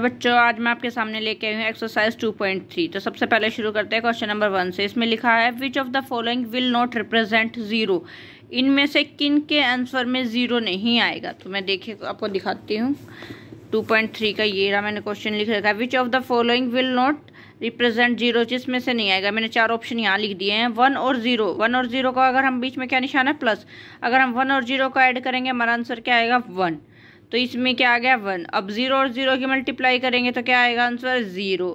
बच्चों आज मैं आपके सामने लेके आई हूँ एक्सरसाइज 2.3 तो सबसे पहले शुरू करते हैं क्वेश्चन नंबर वन से इसमें लिखा है which of the following will not represent zero इनमें से किन के आंसर में ज़ीरो नहीं आएगा तो मैं देखिए आपको दिखाती हूँ 2.3 का ये रहा मैंने क्वेश्चन लिख रखा है which of the following will not represent zero जिसमें से नहीं आएगा मैंने चार ऑप्शन यहाँ लिख दिए हैं वन और जीरो वन और जीरो का अगर हम बीच में क्या निशान है प्लस अगर हम वन और जीरो को ऐड करेंगे हमारा आंसर क्या आएगा वन तो इसमें क्या आ गया वन अब ज़ीरो और ज़ीरो की मल्टीप्लाई करेंगे तो क्या आएगा आंसर ज़ीरो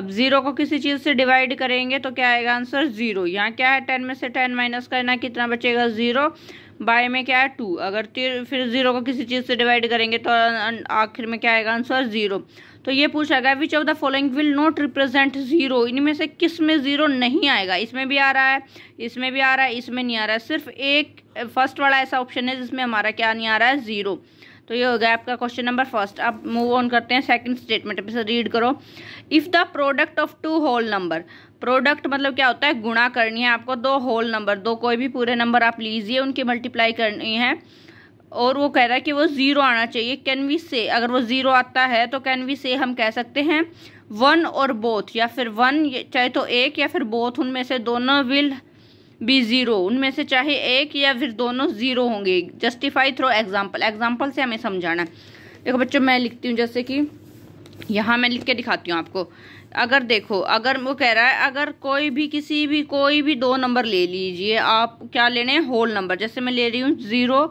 अब ज़ीरो को किसी चीज़ से डिवाइड करेंगे तो क्या आएगा आंसर ज़ीरो यहाँ क्या है टेन में से टेन माइनस करना कितना बचेगा ज़ीरो बाय में क्या है टू अगर फिर ज़ीरो को किसी चीज़ से डिवाइड करेंगे तो आखिर में क्या आएगा आंसर ज़ीरो तो ये पूछा गया which of the following will not represent zero इनमें से किस में ज़ीरो नहीं आएगा इसमें भी आ रहा है इसमें भी आ रहा है इसमें नहीं आ रहा है सिर्फ एक फर्स्ट वाला ऐसा ऑप्शन है जिसमें हमारा क्या नहीं आ रहा है ज़ीरो तो ये हो गया आपका क्वेश्चन नंबर फर्स्ट आप मूव ऑन करते हैं सेकंड स्टेटमेंट पे रीड करो if the product of two whole number product मतलब क्या होता है गुणा करनी है आपको दो होल नंबर दो कोई भी पूरे नंबर आप लीजिए उनकी मल्टीप्लाई करनी है और वो कह रहा है कि वो ज़ीरो आना चाहिए कैन वी से अगर वो ज़ीरो आता है तो कैन वी से हम कह सकते हैं वन और बोथ या फिर वन चाहे तो एक या फिर बोथ उनमें से दोनों विल बी ज़ीरो उनमें से चाहे एक या फिर दोनों ज़ीरो होंगे जस्टिफाई थ्रो एग्जाम्पल एग्जाम्पल से हमें समझाना देखो बच्चों मैं लिखती हूँ जैसे कि यहाँ मैं लिख के दिखाती हूँ आपको अगर देखो अगर वो कह रहा है अगर कोई भी किसी भी कोई भी दो नंबर ले लीजिए आप क्या लेने हैं होल नंबर जैसे मैं ले रही हूँ ज़ीरो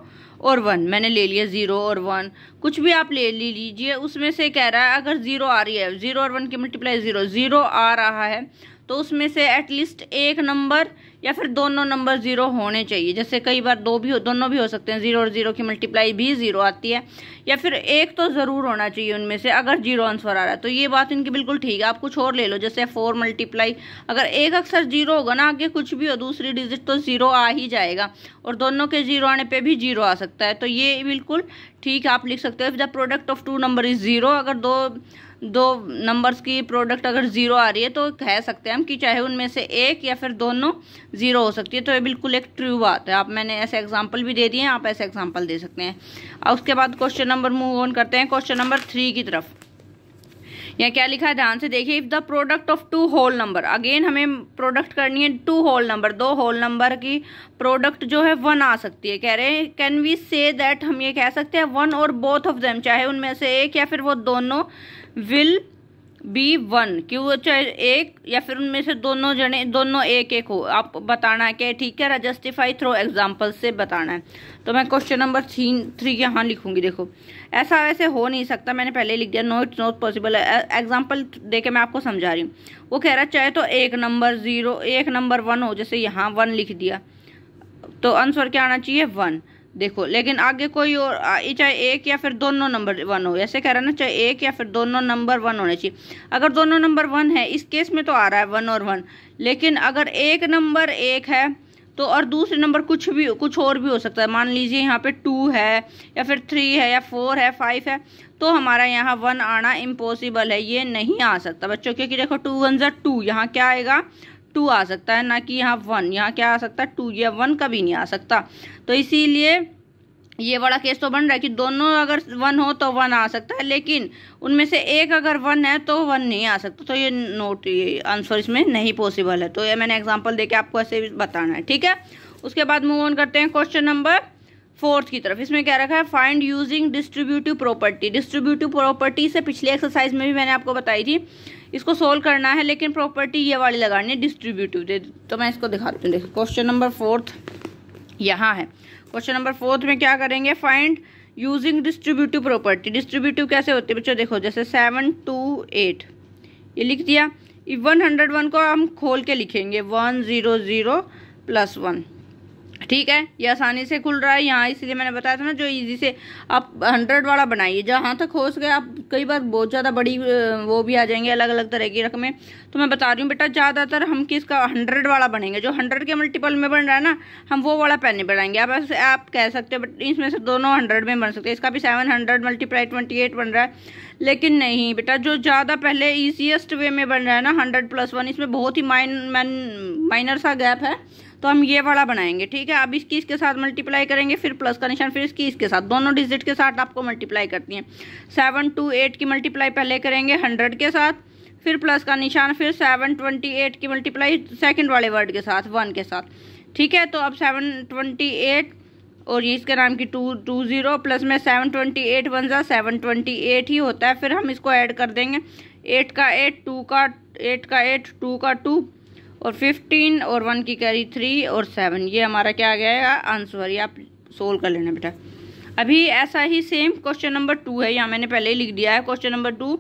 और वन मैंने ले लिया ज़ीरो और वन कुछ भी आप ले लीजिए उसमें से कह रहा है अगर ज़ीरो आ रही है ज़ीरो और वन की मल्टीप्लाई ज़ीरो ज़ीरो आ रहा है तो उसमें से एटलीस्ट एक नंबर या फिर दोनों नंबर ज़ीरो होने चाहिए जैसे कई बार दो भी हो दोनों भी हो सकते हैं ज़ीरो और ज़ीरो की मल्टीप्लाई भी ज़ीरो आती है या फिर एक तो ज़रूर होना चाहिए उनमें से अगर ज़ीरो आंसर आ रहा है तो ये बात इनकी बिल्कुल ठीक है आप कुछ और ले लो जैसे फोर मल्टीप्लाई अगर एक अक्सर ज़ीरो होगा ना आगे कुछ भी हो दूसरी डिजिट तो ज़ीरो आ ही जाएगा और दोनों के ज़ीरो आने पर भी ज़ीरो आ सकता है तो ये बिल्कुल ठीक है आप लिख सकते हो the product of two number is zero अगर दो दो नंबर्स की प्रोडक्ट अगर ज़ीरो आ रही है तो कह सकते हैं हम कि चाहे उनमें से एक या फिर दोनों ज़ीरो हो सकती है तो ये बिल्कुल एक ट्रू बात है आप मैंने ऐसे एग्जाम्पल भी दे दिए हैं आप ऐसे एग्जाम्पल दे सकते हैं और उसके बाद क्वेश्चन नंबर मूव ऑन करते हैं क्वेश्चन नंबर थ्री की तरफ यहाँ क्या लिखा है ध्यान से देखिए if the product of two whole number again हमें प्रोडक्ट करनी है टू होल नंबर दो होल नंबर की प्रोडक्ट जो है वन आ सकती है कह रहे हैं कैन वी से दैट हम ये कह सकते हैं वन और बोथ ऑफ देम चाहे उनमें से एक या फिर वो दोनों विल बी वन कि वो चाहे एक या फिर उनमें से दोनों जने दोनों एक एक हो आप बताना है कि ठीक है जस्टिफाई थ्रो एग्जाम्पल से बताना है तो मैं क्वेश्चन नंबर थ्री थ्री यहाँ लिखूंगी देखो ऐसा वैसे हो नहीं सकता मैंने पहले लिख दिया no it's not possible example दे के मैं आपको समझा रही हूँ वो कह रहा है चाहे तो एक नंबर ज़ीरो एक नंबर वन हो जैसे यहाँ वन लिख दिया तो आंसर क्या आना चाहिए वन देखो लेकिन आगे कोई और चाहे एक या फिर दोनों नंबर वन हो ऐसे कह रहा है ना चाहे एक या फिर दोनों नंबर वन होने चाहिए अगर दोनों नंबर वन है इस केस में तो आ रहा है वन और वन लेकिन अगर एक नंबर एक है तो और दूसरे नंबर कुछ भी कुछ और भी हो सकता है मान लीजिए यहाँ पे टू है या फिर थ्री है या फोर है फाइव है तो हमारा यहाँ वन आना इम्पॉसिबल है ये नहीं आ सकता बच्चों क्योंकि देखो टू वन जो टू यहाँ क्या आएगा टू आ सकता है ना कि यहाँ वन यहाँ क्या आ सकता है टू या वन कभी नहीं आ सकता तो इसीलिए ये बड़ा केस तो बन रहा है कि दोनों अगर वन हो तो वन आ सकता है लेकिन उनमें से एक अगर वन है तो वन नहीं आ सकता तो ये नोट ये आंसर इसमें नहीं पॉसिबल है तो ये मैंने एग्जांपल देके आपको ऐसे भी बताना है ठीक है उसके बाद मूव ऑन करते हैं क्वेश्चन नंबर फोर्थ की तरफ इसमें क्या रखा है find using distributive property distributive property से पिछले एक्सरसाइज में भी मैंने आपको बताई थी इसको सोल्व करना है लेकिन प्रॉपर्टी ये वाली लगानी है डिस्ट्रीब्यूटिव दे तो मैं इसको दिखाती हूँ देखो क्वेश्चन नंबर फोर्थ यहाँ है क्वेश्चन नंबर फोर्थ में क्या करेंगे find using distributive property distributive कैसे होती है बच्चों देखो जैसे सेवन टू एट ये लिख दिया वन हंड्रेड वन को हम खोल के लिखेंगे one zero zero plus one ठीक है ये आसानी से खुल रहा है यहाँ इसलिए मैंने बताया था ना जो इजी से आप हंड्रेड वाला बनाइए जहाँ तक हो सके आप कई बार बहुत ज़्यादा बड़ी वो भी आ जाएंगे अलग अलग तरह की रकमें तो मैं बता रही हूँ बेटा ज़्यादातर हम किसका हंड्रेड वाला बनेंगे जो हंड्रेड के मल्टीपल में बन रहा है ना हम वो वाला पेन बनाएंगे आप ऐसे आप कह सकते हो बट इसमें से दोनों हंड्रेड में बन सकते हैं इसका भी seven hundred multiply twenty eight बन रहा है लेकिन नहीं बेटा जो ज़्यादा पहले ईजिएस्ट वे में बन रहा है ना हंड्रेड प्लस वन इसमें बहुत ही माइन माइनर सा गैप है तो हम ये वाला बनाएंगे ठीक है अब इसकी इसके साथ मल्टीप्लाई करेंगे फिर प्लस का निशान फिर इसकी इसके साथ दोनों डिजिट के साथ आपको मल्टीप्लाई करती है सेवन टू एट की मल्टीप्लाई पहले करेंगे हंड्रेड के साथ फिर प्लस का निशान फिर सेवन ट्वेंटी एट की मल्टीप्लाई सेकेंड वाले वर्ड के साथ वन के साथ ठीक है तो अब सेवन ट्वेंटी एट और ये इसके नाम की टू टू ज़ीरो प्लस में सेवन ट्वेंटी एट वन ज़ा सेवन ट्वेंटी एट ही होता है फिर हम इसको ऐड कर देंगे एट का एट टू का एट का एट टू का टू और फिफ्टीन और वन की कैरी थ्री और सेवन ये हमारा क्या आ गया आंसर ये आप सोल्व कर लेना बेटा अभी ऐसा ही सेम क्वेश्चन नंबर टू है यहाँ मैंने पहले ही लिख दिया है क्वेश्चन नंबर टू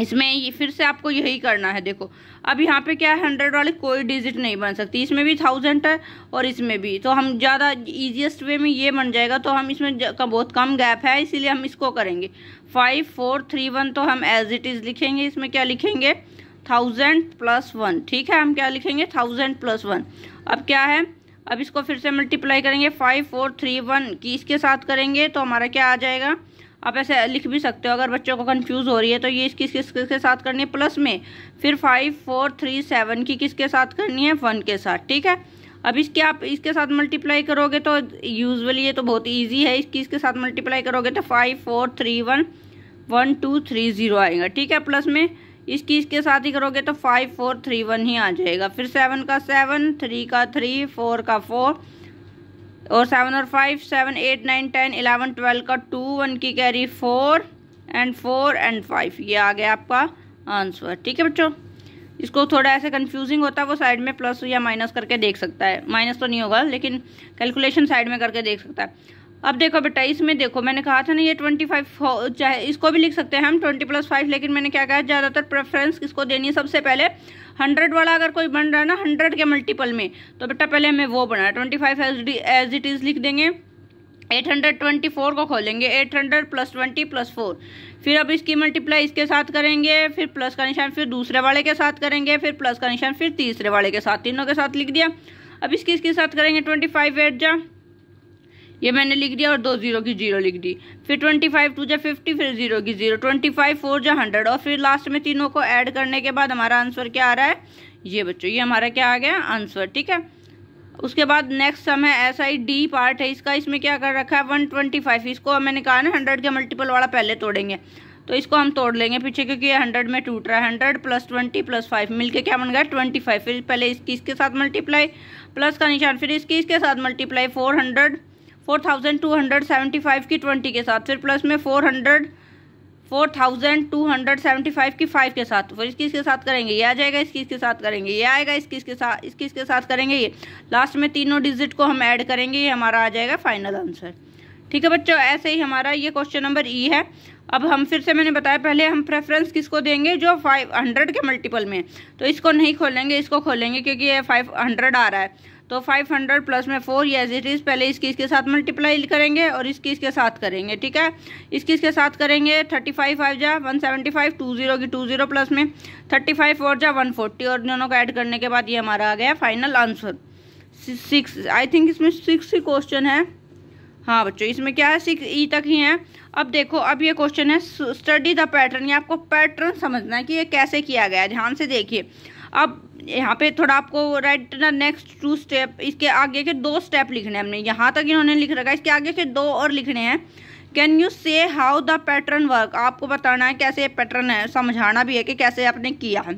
इसमें ये फिर से आपको यही करना है देखो अब यहाँ पे क्या है हंड्रेड वाली कोई डिजिट नहीं बन सकती इसमें भी थाउजेंड है और इसमें भी तो हम ज़्यादा इजीएस्ट वे में ये बन जाएगा तो हम इसमें का बहुत कम गैप है इसीलिए हम इसको करेंगे फाइव फोर थ्री वन तो हम एज इट इज़ लिखेंगे इसमें क्या लिखेंगे थाउजेंड प्लस वन ठीक है हम क्या लिखेंगे थाउजेंड प्लस वन अब क्या है अब इसको फिर से मल्टीप्लाई करेंगे फाइव फोर थ्री वन की इसके साथ करेंगे तो हमारा क्या आ जाएगा आप ऐसे लिख भी सकते हो अगर बच्चों को कंफ्यूज हो रही है तो ये इसकी किस किसके साथ करनी है प्लस में फिर फाइव फोर थ्री सेवन की किसके साथ करनी है वन के साथ ठीक है अब इसके आप इसके साथ मल्टीप्लाई करोगे तो यूजुअली ये तो बहुत ईजी है इसकी इसके साथ मल्टीप्लाई करोगे तो five four three one one two three zero आएगा ठीक है प्लस में इसकी इसके साथ ही करोगे तो फाइव फोर थ्री वन ही आ जाएगा फिर सेवन का सेवन थ्री का थ्री फोर का फोर और सेवन और five seven eight nine ten eleven twelve का टू वन की carry four and four and five ये आ गया आपका आंसर ठीक है बच्चों इसको थोड़ा ऐसे कंफ्यूजिंग होता है वो साइड में प्लस या माइनस करके देख सकता है माइनस तो नहीं होगा लेकिन कैलकुलेशन साइड में करके देख सकता है अब देखो बेटा इसमें देखो मैंने कहा था ना ये ट्वेंटी फाइव चाहे इसको भी लिख सकते हैं हम ट्वेंटी प्लस फाइव लेकिन मैंने क्या कहा ज़्यादातर प्रेफरेंस किसको देनी है सबसे पहले हंड्रेड वाला अगर कोई बन रहा है ना हंड्रेड के मल्टीपल में तो बेटा पहले हमें वो बना twenty five as it is लिख देंगे एट हंड्रेड ट्वेंटी फोर को खोलेंगे eight hundred plus twenty plus four फिर अब इसकी मल्टीप्लाई इसके साथ करेंगे फिर प्लस का निशान फिर दूसरे वाले के साथ करेंगे फिर प्लस का निशान फिर तीसरे वाले के साथ तीनों के साथ लिख दिया अब इसकी इसके साथ करेंगे ट्वेंटी फाइव एट जा ये मैंने लिख दिया और दो जीरो की जीरो लिख दी फिर ट्वेंटी फाइव टू जो फिफ्टी फिर जीरो की जीरो ट्वेंटी फाइव फोर जो हंड्रेड और फिर लास्ट में तीनों को ऐड करने के बाद हमारा आंसर क्या आ रहा है ये बच्चों ये हमारा क्या आ गया आंसर ठीक है उसके बाद नेक्स्ट सम है ऐसा ही डी पार्ट है इसका इसमें क्या कर रखा है वन ट्वेंटी फाइव इसको मैंने कहा ना हंड्रेड के मल्टीपल वाला पहले तोड़ेंगे तो इसको हम तोड़ लेंगे पीछे क्योंकि ये हंड्रेड में टूट रहा है hundred plus twenty plus five मिलके क्या बन गया ट्वेंटी फाइव फिर पहले इसकी इसके साथ मल्टीप्लाई प्लस का निशान फिर इसकी इसके साथ multiply four hundred four thousand two hundred seventy five की ट्वेंटी के साथ फिर प्लस में four hundred four thousand two hundred seventy five की फाइव के साथ फिर इसकी इसके साथ करेंगे ये आ जाएगा इसकी इसके साथ करेंगे ये आएगा इसकी इसके साथ इसकी इसके साथ करेंगे ये लास्ट में तीनों डिजिट को हम ऐड करेंगे ये हमारा आ जाएगा फाइनल आंसर ठीक है बच्चों ऐसे ही हमारा ये क्वेश्चन नंबर ई है अब हम फिर से मैंने बताया पहले हम प्रेफरेंस किसको देंगे जो फाइव हंड्रेड के मल्टीपल में तो इसको नहीं खोलेंगे इसको खोलेंगे क्योंकि ये फाइव हंड्रेड आ रहा है तो फाइव हंड्रेड प्लस में फोर या इट इज़ पहले इसकी इसके साथ मल्टीप्लाई करेंगे और इसकी इसके साथ करेंगे ठीक है इसकी इसके साथ करेंगे थर्टी फाइव फाइव जा one seventy five two zero की टू जीरो प्लस में थर्टी फाइव फोर जा वन फोर्टी और दोनों को ऐड करने के बाद ये हमारा आ गया final answer six I think इसमें सिक्स ही क्वेश्चन है हाँ बच्चों इसमें क्या है सिक्स ई तक ही है अब देखो अब ये क्वेश्चन है स्टडी द पैटर्न ये आपको पैटर्न समझना है कि ये कैसे किया गया है ध्यान से देखिए अब यहाँ पे थोड़ा आपको राइट ना नेक्स्ट टू स्टेप इसके आगे के दो स्टेप लिखने हैं हमने यहाँ तक इन्होंने लिख रखा है इसके आगे के दो और लिखने हैं can you say how the pattern work आपको बताना है कैसे पैटर्न है समझाना भी है कि कैसे आपने किया है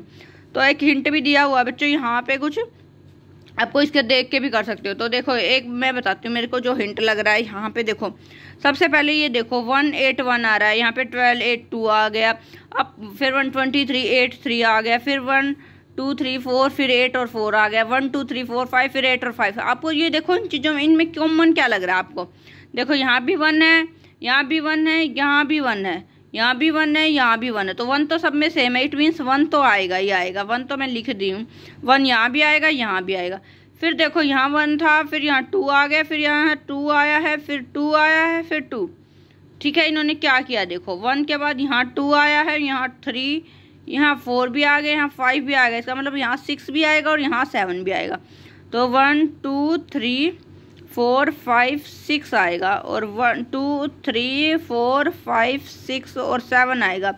तो एक हिंट भी दिया हुआ बच्चों यहाँ पे कुछ आपको इसके देख के भी कर सकते हो तो देखो एक मैं बताती हूँ मेरे को जो हिंट लग रहा है यहाँ पे देखो सबसे पहले ये देखो वन एट वन आ रहा है यहाँ पे ट्वेल्व एट टू आ गया अब फिर one twenty three eight three आ गया फिर वन टू थ्री फोर फिर एट और फोर आ गया one two three four five फिर एट और फाइव आपको ये देखो इन चीज़ों में इनमें कॉमन क्या लग रहा है आपको देखो यहाँ भी वन है यहाँ भी वन है यहाँ भी वन है यहाँ भी वन है यहाँ भी वन है तो वन तो सब में सेम है इट मीन्स वन तो आएगा ही आएगा वन तो मैं लिख दी हूँ वन यहाँ भी आएगा यहाँ भी आएगा फिर देखो यहाँ वन था फिर यहाँ टू आ गया फिर यहाँ टू आया है फिर टू आया है फिर टू ठीक है इन्होंने क्या किया देखो वन के बाद यहाँ टू आया है यहाँ थ्री यहाँ फोर भी आ गए यहाँ फाइव भी आ गया इसका मतलब यहाँ सिक्स भी आएगा और यहाँ सेवन भी आएगा तो one two three four five six आएगा और one two three four five six और सेवन आएगा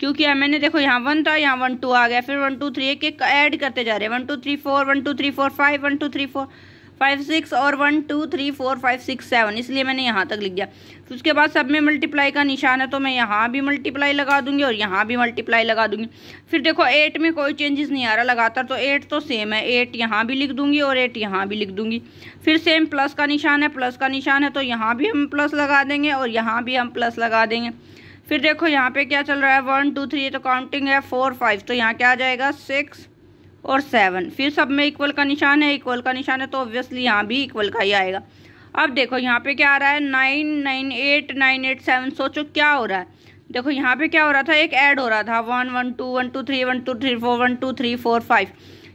क्योंकि मैंने देखो यहाँ वन था यहाँ वन टू आ गया फिर वन टू थ्री एक एक ऐड करते जा रहे हैं one two three four one two three four five one two three four five six और one two three four five six seven इसलिए मैंने यहाँ तक लिख दिया तो उसके बाद सब में मल्टीप्लाई का निशान है तो मैं यहाँ भी मल्टीप्लाई लगा दूंगी और यहाँ भी मल्टीप्लाई लगा दूंगी फिर देखो एट में कोई चेंजेस नहीं आ रहा लगातार तो एट तो सेम है एट यहाँ भी लिख दूंगी और एट यहाँ भी लिख दूंगी फिर सेम प्लस का निशान है प्लस का निशान है तो यहाँ भी हम प्लस लगा देंगे और यहाँ भी हम प्लस लगा देंगे फिर देखो यहाँ पे क्या चल रहा है वन टू थ्री तो काउंटिंग है फोर फाइव तो यहाँ क्या आ जाएगा सिक्स और सेवन फिर सब में इक्वल का निशान है इक्वल का निशान है तो ऑब्वियसली यहाँ भी इक्वल का ही आएगा अब देखो यहाँ पे क्या आ रहा है nine nine eight nine eight seven सोचो क्या हो रहा है देखो यहाँ पे क्या हो रहा था एक ऐड हो रहा था one one two one two three one two three four one two three four five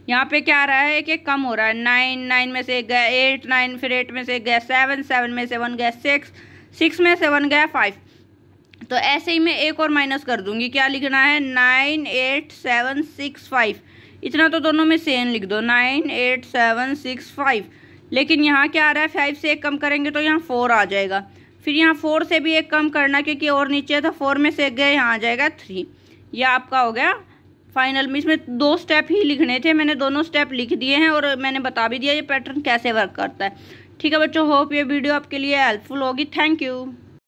यहाँ पे क्या आ रहा है एक एक कम हो रहा है नाइन नाइन में से एक गया एट नाइन फिर एट में से एक गया सेवन सेवन में से वन गया सिक्स सिक्स में से वन गया फाइव तो ऐसे ही मैं एक और माइनस कर दूंगी क्या लिखना है nine eight seven six five इतना तो दोनों में सेम लिख दो nine eight seven six five लेकिन यहाँ क्या आ रहा है फाइव से एक कम करेंगे तो यहाँ फोर आ जाएगा फिर यहाँ फोर से भी एक कम करना क्योंकि और नीचे था फोर में से गए यहाँ आ जाएगा थ्री यह आपका हो गया फाइनल में इसमें दो स्टेप ही लिखने थे मैंने दोनों स्टेप लिख दिए हैं और मैंने बता भी दिया ये पैटर्न कैसे वर्क करता है ठीक है बच्चों होप ये वीडियो आपके लिए हेल्पफुल होगी थैंक यू